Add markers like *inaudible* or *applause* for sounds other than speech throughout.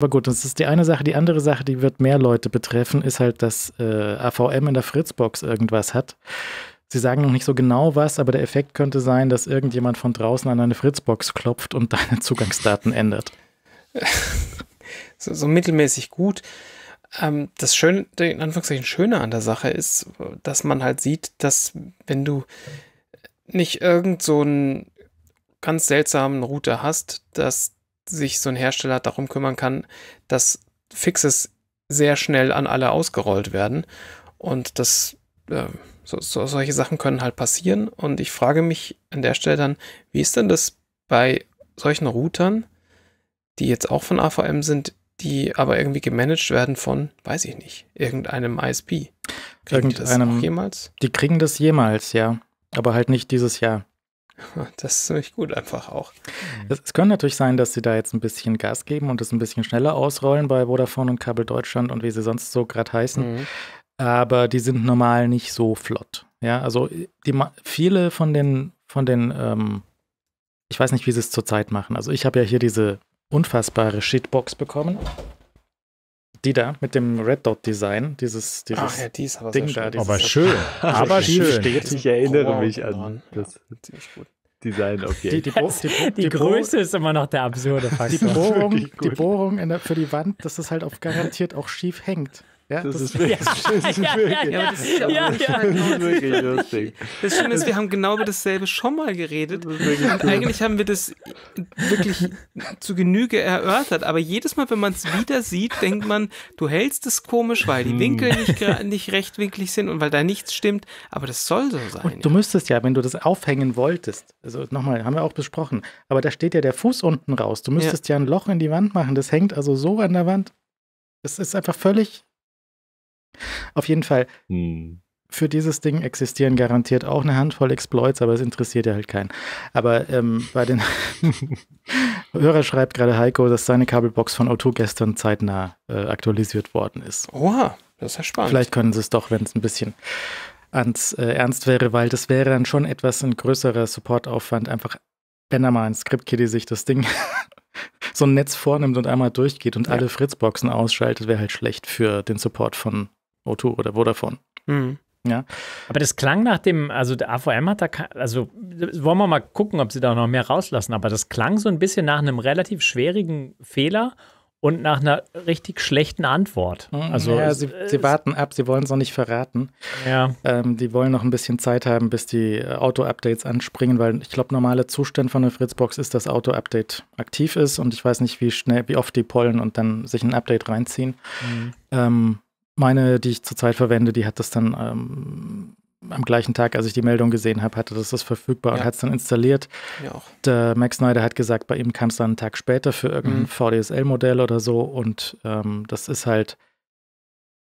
Aber gut, das ist die eine Sache. Die andere Sache, die wird mehr Leute betreffen, ist halt, dass äh, AVM in der Fritzbox irgendwas hat. Sie sagen noch nicht so genau was, aber der Effekt könnte sein, dass irgendjemand von draußen an eine Fritzbox klopft und *laughs* deine Zugangsdaten ändert. *laughs* so, so, mittelmäßig gut. Ähm, das Schöne, in Anführungszeichen Schöne an der Sache ist, dass man halt sieht, dass wenn du nicht irgend so einen ganz seltsamen Router hast, dass sich so ein Hersteller darum kümmern kann, dass Fixes sehr schnell an alle ausgerollt werden. Und das, äh, so, so, solche Sachen können halt passieren. Und ich frage mich an der Stelle dann, wie ist denn das bei solchen Routern, die jetzt auch von AVM sind, die aber irgendwie gemanagt werden von, weiß ich nicht, irgendeinem ISP? Kriegen irgendeinem, die das jemals? Die kriegen das jemals, ja. Aber halt nicht dieses Jahr. *laughs* Das ist ziemlich gut einfach auch. Es, es könnte natürlich sein, dass sie da jetzt ein bisschen Gas geben und es ein bisschen schneller ausrollen bei Vodafone und Kabel Deutschland und wie sie sonst so gerade heißen. Mhm. Aber die sind normal nicht so flott. Ja, also äh, die, viele von den, von den, ähm, ich weiß nicht, wie sie es zurzeit machen. Also ich habe ja hier diese unfassbare Shitbox bekommen die da mit dem Red Dot Design, dieses, dieses Ach, ja, die ist aber Ding da. aber schön. aber schön. Steht. Ich erinnere oh, mich oh, an das Designobjekt. Die, die, die, die, Größe ist immer noch der absurde Faktor. *laughs* Die Bohrung, die Bohrung der, für die Wand, dass das halt auch garantiert auch schief hängt. Ja, das, das ist wirklich, lustig. Das Schöne ist, wir haben genau über dasselbe schon mal geredet. Und cool. eigentlich haben wir das wirklich zu Genüge erörtert. Aber jedes Mal, wenn man es wieder sieht, denkt man, du hältst es komisch, weil die hm. Winkel nicht, nicht rechtwinklig sind und weil da nichts stimmt. Aber das soll so sein. Und du ja. müsstest ja, wenn du das aufhängen wolltest, also nochmal, haben wir auch besprochen, aber da steht ja der Fuß unten raus. Du müsstest ja, ja ein Loch in die Wand machen. Das hängt also so an der Wand. Das ist einfach völlig auf jeden Fall, hm. für dieses Ding existieren garantiert auch eine Handvoll Exploits, aber es interessiert ja halt keinen. Aber ähm, bei den *laughs* Hörer schreibt gerade Heiko, dass seine Kabelbox von O2 gestern zeitnah äh, aktualisiert worden ist. Oha, das ist ja spannend. Vielleicht können sie es doch, wenn es ein bisschen ans äh, Ernst wäre, weil das wäre dann schon etwas ein größerer Supportaufwand, einfach wenn da mal ein Script-Kitty sich das Ding *laughs* so ein Netz vornimmt und einmal durchgeht und ja. alle Fritzboxen ausschaltet, wäre halt schlecht für den Support von O2 oder Vodafone. Mhm. Ja. Aber das klang nach dem, also der AVM hat da, also wollen wir mal gucken, ob sie da noch mehr rauslassen, aber das klang so ein bisschen nach einem relativ schwierigen Fehler und nach einer richtig schlechten Antwort. Mhm. Also, ja, sie, sie warten ab, sie wollen es noch nicht verraten. Ja. Ähm, die wollen noch ein bisschen Zeit haben, bis die äh, Auto-Updates anspringen, weil ich glaube, normaler Zustand von der Fritzbox ist, dass Auto-Update aktiv ist und ich weiß nicht, wie schnell, wie oft die pollen und dann sich ein Update reinziehen. Mhm. Ähm, meine, die ich zurzeit verwende, die hat das dann ähm, am gleichen Tag, als ich die Meldung gesehen habe, hatte das das verfügbar ja. und hat es dann installiert. Ja auch. Der Max Snyder hat gesagt, bei ihm kam es dann einen Tag später für irgendein mhm. VDSL-Modell oder so und ähm, das ist halt,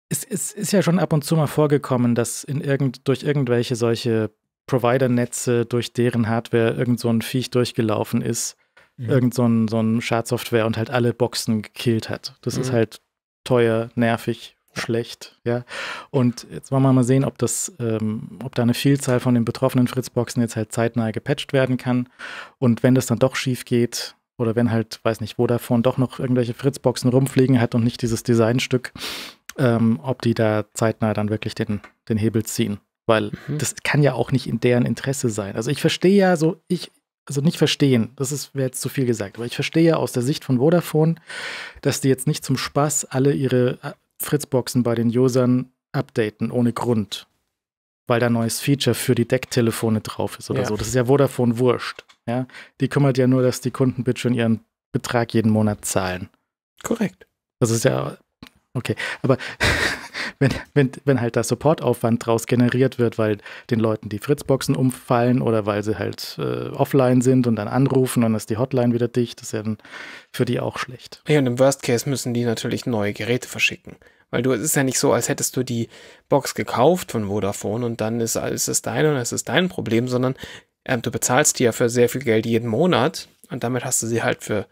es, es, ist ja schon ab und zu mal vorgekommen, dass in irgend, durch irgendwelche solche Provider-Netze, durch deren Hardware irgend so ein Viech durchgelaufen ist, mhm. irgend so ein, so ein Schadsoftware und halt alle Boxen gekillt hat. Das mhm. ist halt teuer, nervig, schlecht. Ja. Und jetzt wollen wir mal sehen, ob das, ähm, ob da eine Vielzahl von den betroffenen Fritzboxen jetzt halt zeitnah gepatcht werden kann. Und wenn das dann doch schief geht, oder wenn halt, weiß nicht, wo davon doch noch irgendwelche Fritzboxen rumfliegen hat und nicht dieses Designstück, ähm, ob die da zeitnah dann wirklich den, den Hebel ziehen. Weil mhm. das kann ja auch nicht in deren Interesse sein. Also ich verstehe ja so, ich, also nicht verstehen, das ist wäre jetzt zu viel gesagt, aber ich verstehe ja aus der Sicht von Vodafone, dass die jetzt nicht zum Spaß alle ihre Fritzboxen bei den Usern updaten ohne Grund, weil da ein neues Feature für die Decktelefone drauf ist oder ja. so. Das ist ja Vodafone wurscht. Ja? Die kümmert ja nur, dass die Kunden bitte schon ihren Betrag jeden Monat zahlen. Korrekt. Das ist ja okay. Aber wenn, wenn, wenn halt der Supportaufwand draus generiert wird, weil den Leuten die Fritzboxen umfallen oder weil sie halt äh, offline sind und dann anrufen und dann ist die Hotline wieder dicht, ist ja dann für die auch schlecht. Ja, und im Worst Case müssen die natürlich neue Geräte verschicken. Weil du, es ist ja nicht so, als hättest du die Box gekauft von Vodafone und dann ist, ist es dein und es ist dein Problem, sondern äh, du bezahlst die ja für sehr viel Geld jeden Monat und damit hast du sie halt für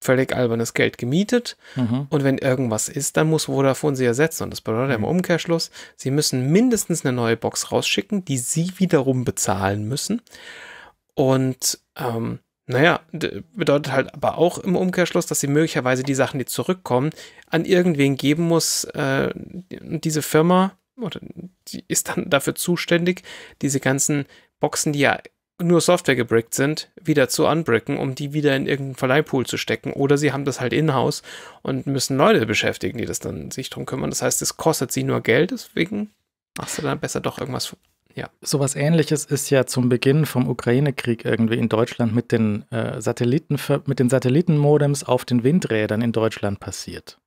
völlig albernes Geld gemietet. Mhm. Und wenn irgendwas ist, dann muss Vodafone sie ersetzen. Und das bedeutet mhm. im Umkehrschluss, sie müssen mindestens eine neue Box rausschicken, die sie wiederum bezahlen müssen. Und ähm, naja, bedeutet halt aber auch im Umkehrschluss, dass sie möglicherweise die Sachen, die zurückkommen, an irgendwen geben muss. Äh, diese Firma oder die ist dann dafür zuständig, diese ganzen Boxen, die ja nur Software gebrickt sind, wieder zu unbricken, um die wieder in irgendeinen Verleihpool zu stecken. Oder sie haben das halt in-house und müssen Leute beschäftigen, die das dann sich drum kümmern. Das heißt, es kostet sie nur Geld, deswegen machst du dann besser doch irgendwas. Ja. Sowas ähnliches ist ja zum Beginn vom Ukraine-Krieg irgendwie in Deutschland mit den äh, Satelliten, mit den Satellitenmodems auf den Windrädern in Deutschland passiert.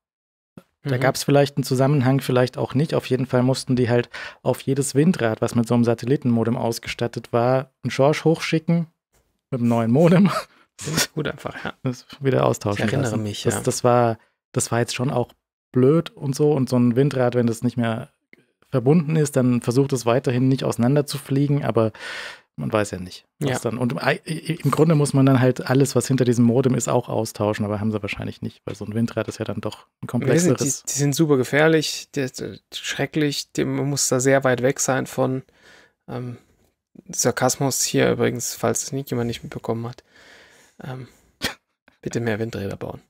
Da mhm. gab es vielleicht einen Zusammenhang, vielleicht auch nicht. Auf jeden Fall mussten die halt auf jedes Windrad, was mit so einem Satellitenmodem ausgestattet war, einen Schorsch hochschicken mit einem neuen Modem. Das ist gut einfach, ja. Das wieder austauschen. Ich erinnere lassen. mich, ja. Das, das, war, das war jetzt schon auch blöd und so. Und so ein Windrad, wenn das nicht mehr verbunden ist, dann versucht es weiterhin nicht auseinanderzufliegen. aber man weiß ja nicht. ja. Dann, und im Grunde muss man dann halt alles, was hinter diesem Modem ist, auch austauschen, aber haben sie wahrscheinlich nicht, weil so ein Windrad ist ja dann doch ein komplexeres. Sind, die, die, sind super gefährlich, die, die, äh, schrecklich, die, man muss da sehr weit weg sein von ähm, Sarkasmus hier übrigens, falls es nicht jemand nicht mitbekommen hat. Ähm, *laughs* bitte mehr Windräder bauen.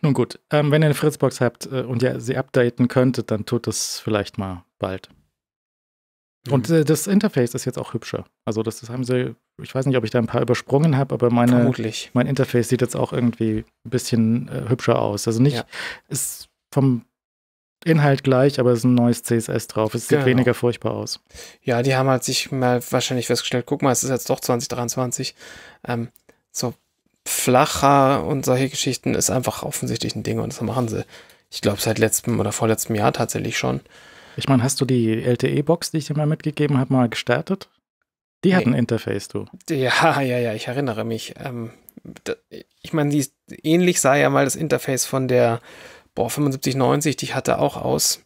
Nun gut, ähm, wenn ihr eine Fritzbox habt äh, und ihr sie updaten könntet, dann tut das vielleicht mal bald. Mhm. Und äh, das Interface ist jetzt auch hübscher. Also das, das, haben sie, ich weiß nicht, ob ich da ein paar übersprungen habe, aber meine, mein Interface sieht jetzt auch irgendwie ein bisschen äh, hübscher aus. Also nicht, ja. ist vom Inhalt gleich, aber es ist ein neues CSS drauf. Es sieht genau. weniger furchtbar aus. Ja, die haben halt sich mal wahrscheinlich festgestellt, guck mal, es ist jetzt doch 2023. Ähm, so flacher und solche Geschichten ist einfach offensichtlich ein Ding und das machen sie. Ich glaube, seit letztem oder vorletztem Jahr tatsächlich schon. Ich meine, hast du die LTE-Box, die ich dir mal mitgegeben habe, mal gestartet? Die nee. hat ein Interface, du. *laughs* Ja, ja, ja, ich erinnere mich. Ähm, da, ich meine, ähnlich sah ja mal das Interface von der boah, 7590, die ich hatte auch aus.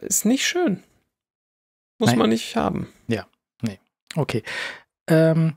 Ist nicht schön. Muss Nein. man nicht haben. Ja, nee. Okay. Ähm,